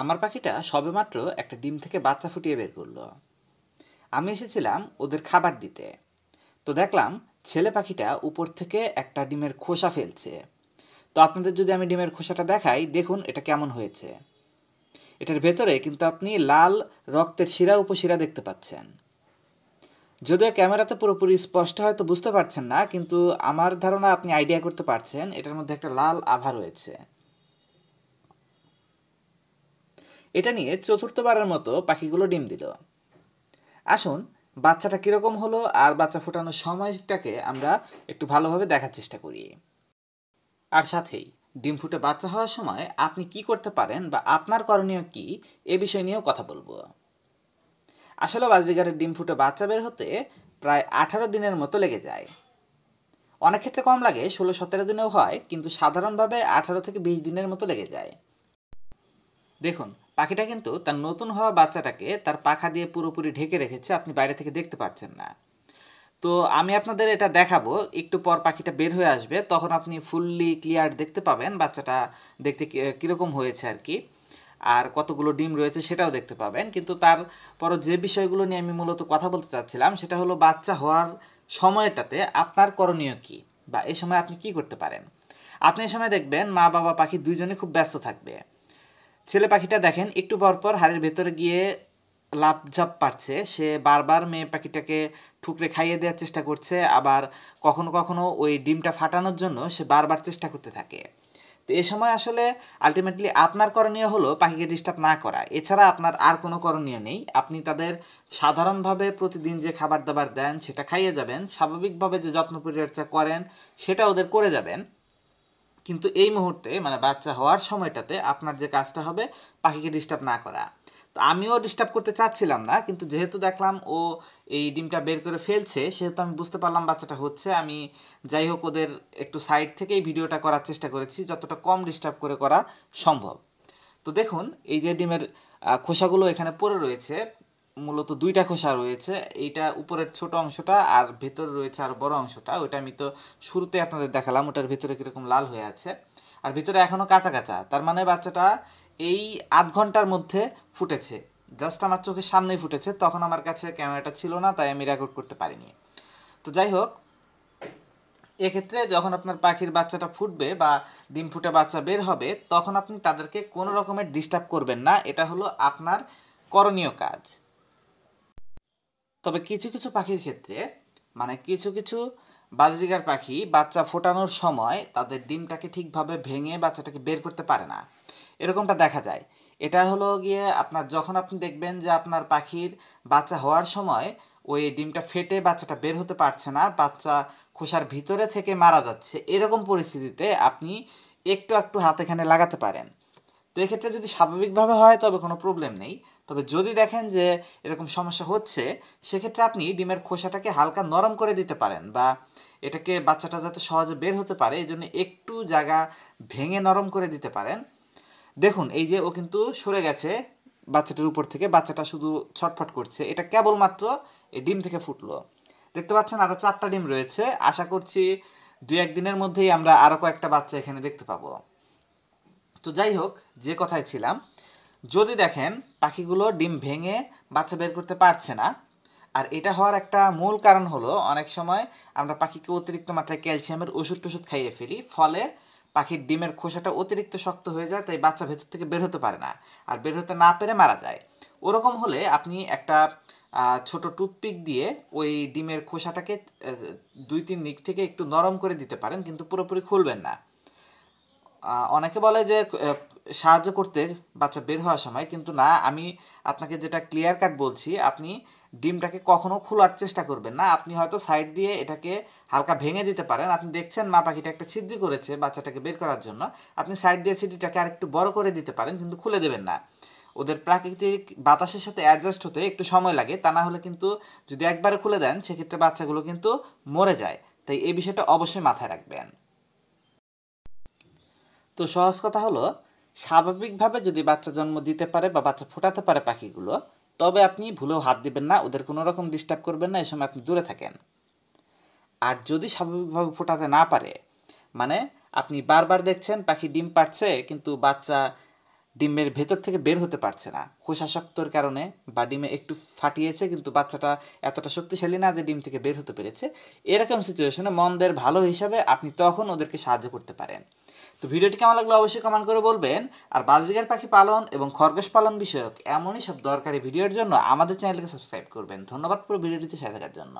আমার পাখিটা সবেমাত্র একটা ডিম থেকে বাচ্চা ফুটিয়ে বের করলো আমি এসেছিলাম ওদের খাবার দিতে তো দেখলাম ছেলে পাখিটা উপর থেকে একটা ডিমের খোসা ফেলছে তো আপনাদের যদি আমি ডিমের খোসাটা দেখাই দেখুন এটা কেমন হয়েছে এটার ভেতরে কিন্তু আপনি লাল রক্তের শিরা উপশিরা দেখতে পাচ্ছেন যদিও ক্যামেরাতে পুরোপুরি স্পষ্ট হয়তো বুঝতে পারছেন না কিন্তু আমার ধারণা আপনি আইডিয়া করতে পারছেন এটার মধ্যে একটা লাল আভা রয়েছে এটা নিয়ে চতুর্থবারের মতো পাখিগুলো ডিম দিল আসুন বাচ্চাটা কীরকম হলো আর বাচ্চা ফোটানোর সময়টাকে আমরা একটু ভালোভাবে দেখার চেষ্টা করি আর সাথেই ডিম ফুটে বাচ্চা হওয়ার সময় আপনি কি করতে পারেন বা আপনার করণীয় কি এ বিষয় নিয়েও কথা বলবো আসলে বাজরিগারের ডিম ফুটে বাচ্চা বের হতে প্রায় আঠারো দিনের মতো লেগে যায় অনেক ক্ষেত্রে কম লাগে ষোলো সতেরো দিনেও হয় কিন্তু সাধারণভাবে আঠারো থেকে বিশ দিনের মতো লেগে যায় দেখুন পাখিটা কিন্তু তার নতুন হওয়া বাচ্চাটাকে তার পাখা দিয়ে পুরোপুরি ঢেকে রেখেছে আপনি বাইরে থেকে দেখতে পাচ্ছেন না তো আমি আপনাদের এটা দেখাবো একটু পর পাখিটা বের হয়ে আসবে তখন আপনি ফুললি ক্লিয়ার দেখতে পাবেন বাচ্চাটা দেখতে কীরকম হয়েছে আর কি আর কতগুলো ডিম রয়েছে সেটাও দেখতে পাবেন কিন্তু তারপর যে বিষয়গুলো নিয়ে আমি মূলত কথা বলতে চাচ্ছিলাম সেটা হলো বাচ্চা হওয়ার সময়টাতে আপনার করণীয় কী বা এ সময় আপনি কি করতে পারেন আপনি এ সময় দেখবেন মা বাবা পাখি দুইজনে খুব ব্যস্ত থাকবে ছেলে পাখিটা দেখেন একটু পর পর হাড়ের ভেতরে গিয়ে লাপঝাপ পাচ্ছে সে বারবার মেয়ে পাখিটাকে ঠুকরে খাইয়ে দেওয়ার চেষ্টা করছে আবার কখনো কখনো ওই ডিমটা ফাটানোর জন্য সে বারবার চেষ্টা করতে থাকে তো এ সময় আসলে আলটিমেটলি আপনার করণীয় হলো পাখিকে ডিস্টার্ব না করা এছাড়া আপনার আর কোনো করণীয় নেই আপনি তাদের সাধারণভাবে প্রতিদিন যে খাবার দাবার দেন সেটা খাইয়ে যাবেন স্বাভাবিকভাবে যে যত্ন পরিচর্যা করেন সেটা ওদের করে যাবেন কিন্তু এই মুহূর্তে মানে বাচ্চা হওয়ার সময়টাতে আপনার যে কাজটা হবে পাখিকে ডিস্টার্ব না করা তো আমিও ডিস্টার্ব করতে চাচ্ছিলাম না কিন্তু যেহেতু দেখলাম ও এই ডিমটা বের করে ফেলছে সেহেতু আমি বুঝতে পারলাম বাচ্চাটা হচ্ছে আমি যাই হোক ওদের একটু সাইড থেকেই ভিডিওটা করার চেষ্টা করেছি যতটা কম ডিস্টার্ব করে করা সম্ভব তো দেখুন এই যে ডিমের খোসাগুলো এখানে পড়ে রয়েছে মূলত দুইটা খোসা রয়েছে এইটা উপরের ছোট অংশটা আর ভেতরে রয়েছে আর বড় অংশটা ওইটা আমি তো শুরুতে আপনাদের দেখালাম ওটার ভেতরে কীরকম লাল হয়ে আছে আর ভিতরে এখনও কাঁচা কাঁচা তার মানে বাচ্চাটা এই আধ ঘন্টার মধ্যে ফুটেছে জাস্ট আমার চোখের সামনেই ফুটেছে তখন আমার কাছে ক্যামেরাটা ছিল না তাই আমি রেকর্ড করতে পারিনি তো যাই হোক এক্ষেত্রে যখন আপনার পাখির বাচ্চাটা ফুটবে বা ডিম ফুটে বাচ্চা বের হবে তখন আপনি তাদেরকে কোনো রকমের ডিস্টার্ব করবেন না এটা হলো আপনার করণীয় কাজ তবে কিছু কিছু পাখির ক্ষেত্রে মানে কিছু কিছু বাজরিকার পাখি বাচ্চা ফোটানোর সময় তাদের ডিমটাকে ঠিকভাবে ভেঙে বাচ্চাটাকে বের করতে পারে না এরকমটা দেখা যায় এটা হলো গিয়ে আপনার যখন আপনি দেখবেন যে আপনার পাখির বাচ্চা হওয়ার সময় ওই ডিমটা ফেটে বাচ্চাটা বের হতে পারছে না বাচ্চা খোসার ভিতরে থেকে মারা যাচ্ছে এরকম পরিস্থিতিতে আপনি একটু একটু হাতেখানে লাগাতে পারেন তো এক্ষেত্রে যদি স্বাভাবিকভাবে হয় তবে কোনো প্রবলেম নেই তবে যদি দেখেন যে এরকম সমস্যা হচ্ছে সেক্ষেত্রে আপনি ডিমের খোসাটাকে হালকা নরম করে দিতে পারেন বা এটাকে বাচ্চাটা যাতে সহজে বের হতে পারে এই জন্য একটু জায়গা ভেঙে নরম করে দিতে পারেন দেখুন এই যে ও কিন্তু সরে গেছে বাচ্চাটার উপর থেকে বাচ্চাটা শুধু ছটফট করছে এটা কেবলমাত্র এই ডিম থেকে ফুটলো দেখতে পাচ্ছেন আরও চারটা ডিম রয়েছে আশা করছি দু একদিনের মধ্যেই আমরা আরও কয়েকটা বাচ্চা এখানে দেখতে পাবো তো যাই হোক যে কথায় ছিলাম যদি দেখেন পাখিগুলো ডিম ভেঙে বাচ্চা বের করতে পারছে না আর এটা হওয়ার একটা মূল কারণ হলো অনেক সময় আমরা পাখিকে অতিরিক্ত মাত্রায় ক্যালসিয়ামের ওষুধ টষুধ খাইয়ে ফেলি ফলে পাখির ডিমের খোসাটা অতিরিক্ত শক্ত হয়ে যায় তাই বাচ্চা ভেতর থেকে বের হতে পারে না আর বের হতে না পেরে মারা যায় ওরকম হলে আপনি একটা ছোট টুথপিক দিয়ে ওই ডিমের খোসাটাকে দুই তিন দিক থেকে একটু নরম করে দিতে পারেন কিন্তু পুরোপুরি খুলবেন না অনেকে বলে যে সাহায্য করতে বাচ্চা বের হওয়ার সময় কিন্তু না আমি আপনাকে যেটা ক্লিয়ার কাট বলছি আপনি ডিমটাকে কখনো খোলার চেষ্টা করবেন না আপনি হয়তো সাইড দিয়ে এটাকে হালকা ভেঙে দিতে পারেন আপনি দেখছেন মা পাখিটা একটা ছিদ্রি করেছে বাচ্চাটাকে বের করার জন্য আপনি সাইড দিয়ে ছিদ্রিটাকে আরেকটু বড় করে দিতে পারেন কিন্তু খুলে দেবেন না ওদের প্রাকৃতিক বাতাসের সাথে অ্যাডজাস্ট হতে একটু সময় লাগে তা না হলে কিন্তু যদি একবারে খুলে দেন সেক্ষেত্রে বাচ্চাগুলো কিন্তু মরে যায় তাই এই বিষয়টা অবশ্যই মাথায় রাখবেন তো সহজ কথা হলো স্বাভাবিকভাবে যদি বাচ্চা জন্ম দিতে পারে বা বাচ্চা ফোটাতে পারে পাখিগুলো তবে আপনি ভুলেও হাত দিবেন না ওদের কোনো রকম ডিস্টার্ব করবেন না এই সময় আপনি দূরে থাকেন আর যদি স্বাভাবিকভাবে ফোটাতে না পারে মানে আপনি বারবার দেখছেন পাখি ডিম পারছে কিন্তু বাচ্চা ডিমের ভেতর থেকে বের হতে পারছে না খোসাশক্তর কারণে বা ডিমে একটু ফাটিয়েছে কিন্তু বাচ্চাটা এতটা শক্তিশালী না যে ডিম থেকে বের হতে পেরেছে এরকম সিচুয়েশনে মন্দের ভালো হিসাবে আপনি তখন ওদেরকে সাহায্য করতে পারেন তো ভিডিওটি কেমন লাগলো অবশ্যই কমেন্ট করে বলবেন আর বাজিগার পাখি পালন এবং খরগোশ পালন বিষয়ক এমনই সব দরকারি ভিডিওর জন্য আমাদের চ্যানেলকে সাবস্ক্রাইব করবেন ধন্যবাদ পুরো ভিডিওটিতে সাথে থাকার জন্য